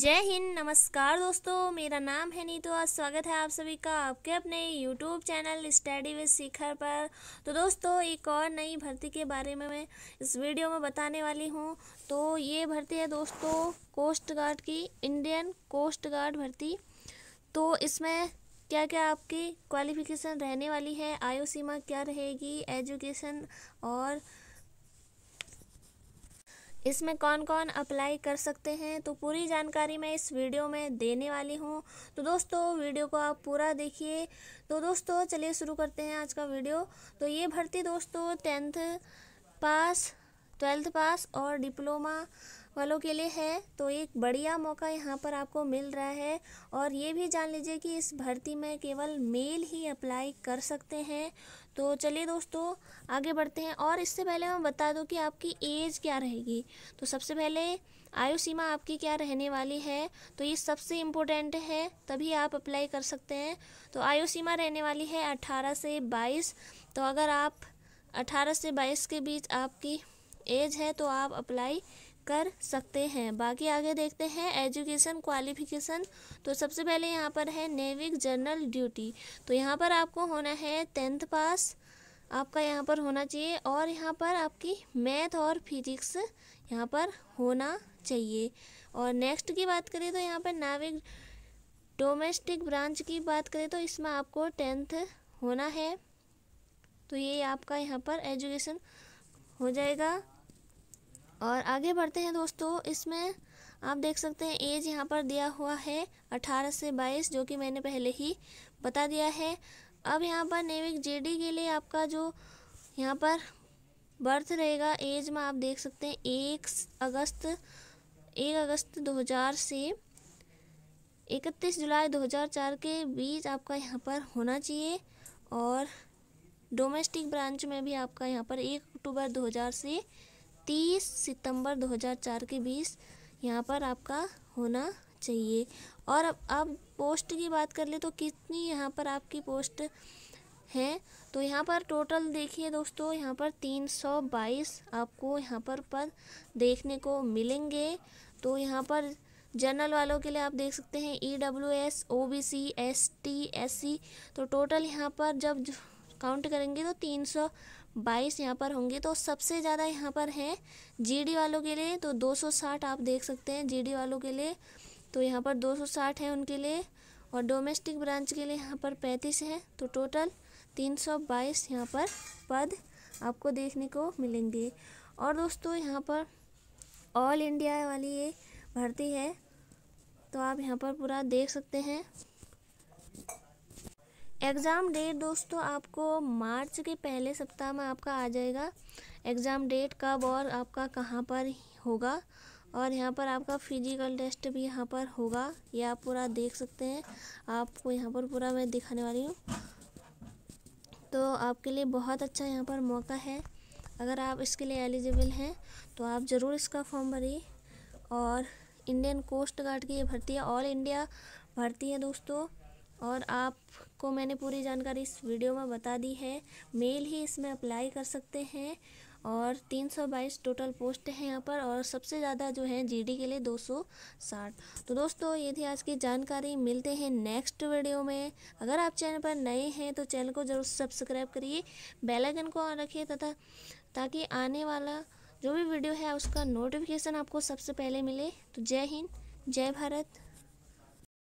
जय हिंद नमस्कार दोस्तों मेरा नाम है नीतू और स्वागत है आप सभी का आपके अपने YouTube channel study with Shikhar पर तो दोस्तों एक और नई भर्ती के बारे में मैं इस वीडियो में बताने वाली हूँ तो ये भर्ती है दोस्तों कोस्ट गार्ड की इंडियन कोस्ट गार्ड भर्ती तो इसमें क्या क्या आपकी क्वालिफिकेशन रहने वाली है आयु सीमा क्या रहेगी एजुकेशन और इसमें कौन कौन अप्लाई कर सकते हैं तो पूरी जानकारी मैं इस वीडियो में देने वाली हूँ तो दोस्तों वीडियो को आप पूरा देखिए तो दोस्तों चलिए शुरू करते हैं आज का वीडियो तो ये भर्ती दोस्तों टेंथ पास ट्वेल्थ पास और डिप्लोमा वालों के लिए है तो एक बढ़िया मौका यहाँ पर आपको मिल रहा है और ये भी जान लीजिए कि इस भर्ती में केवल मेल ही अप्लाई कर सकते हैं तो चलिए दोस्तों आगे बढ़ते हैं और इससे पहले मैं बता दूं कि आपकी एज क्या रहेगी तो सबसे पहले आयु सीमा आपकी क्या रहने वाली है तो ये सबसे इम्पोर्टेंट है तभी आप अप्लाई कर सकते हैं तो आयु सीमा रहने वाली है अट्ठारह से बाईस तो अगर आप अट्ठारह से बाईस के बीच आपकी एज है तो आप अप्लाई कर सकते हैं बाकी आगे देखते हैं एजुकेशन क्वालिफिकेशन तो सबसे पहले यहाँ पर है नेविक जनरल ड्यूटी तो यहाँ पर आपको होना है टेंथ पास आपका यहाँ पर होना चाहिए और यहाँ पर आपकी मैथ और फिजिक्स यहाँ पर होना चाहिए और नेक्स्ट की बात करें तो यहाँ पर नाविक डोमेस्टिक ब्रांच की बात करें तो इसमें आपको टेंथ होना है तो ये आपका यहाँ पर एजुकेशन हो जाएगा और आगे बढ़ते हैं दोस्तों इसमें आप देख सकते हैं एज यहाँ पर दिया हुआ है 18 से 22 जो कि मैंने पहले ही बता दिया है अब यहाँ पर नेविक जेडी के लिए आपका जो यहाँ पर बर्थ रहेगा एज में आप देख सकते हैं एक अगस्त एक अगस्त 2000 से 31 जुलाई 2004 के बीच आपका यहाँ पर होना चाहिए और डोमेस्टिक ब्रांच में भी आपका यहाँ पर एक अक्टूबर हज़ार से तीस सितंबर 2004 के बीच यहाँ पर आपका होना चाहिए और अब अब पोस्ट की बात कर ले तो कितनी यहाँ पर आपकी पोस्ट है तो यहाँ पर टोटल देखिए दोस्तों यहाँ पर 322 आपको यहाँ पर पद देखने को मिलेंगे तो यहाँ पर जनरल वालों के लिए आप देख सकते हैं E W S O B C S T S C तो टोटल यहाँ पर जब काउंट करेंगे तो तीन सौ बाईस यहाँ पर होंगे तो सबसे ज़्यादा यहाँ पर हैं जीडी वालों के लिए तो 260 आप देख सकते हैं जीडी वालों के लिए तो यहाँ पर 260 है उनके लिए और डोमेस्टिक ब्रांच के लिए यहाँ पर 35 है तो टोटल 322 यहाँ पर पद आपको देखने को मिलेंगे और दोस्तों यहाँ पर ऑल इंडिया वाली ये भर्ती है तो आप यहाँ पर पूरा देख सकते हैं एग्ज़ाम डेट दोस्तों आपको मार्च के पहले सप्ताह में आपका आ जाएगा एग्ज़ाम डेट कब और आपका कहाँ पर होगा और यहाँ पर आपका फिजिकल टेस्ट भी यहाँ पर होगा ये आप पूरा देख सकते हैं आपको यहाँ पर पूरा मैं दिखाने वाली हूँ तो आपके लिए बहुत अच्छा यहाँ पर मौका है अगर आप इसके लिए एलिजिबल हैं तो आप ज़रूर इसका फॉर्म भरिए और इंडियन कोस्ट गार्ड की ये भर्ती है ऑल इंडिया भर्ती है दोस्तों और आपको मैंने पूरी जानकारी इस वीडियो में बता दी है मेल ही इसमें अप्लाई कर सकते हैं और 322 टोटल पोस्ट हैं यहाँ पर और सबसे ज़्यादा जो है जीडी के लिए 260 तो दोस्तों ये थी आज की जानकारी मिलते हैं नेक्स्ट वीडियो में अगर आप चैनल पर नए हैं तो चैनल को ज़रूर सब्सक्राइब करिए बेल आइकन को रखिए तथा ताकि आने वाला जो भी वीडियो है उसका नोटिफिकेशन आपको सबसे पहले मिले तो जय हिंद जय भारत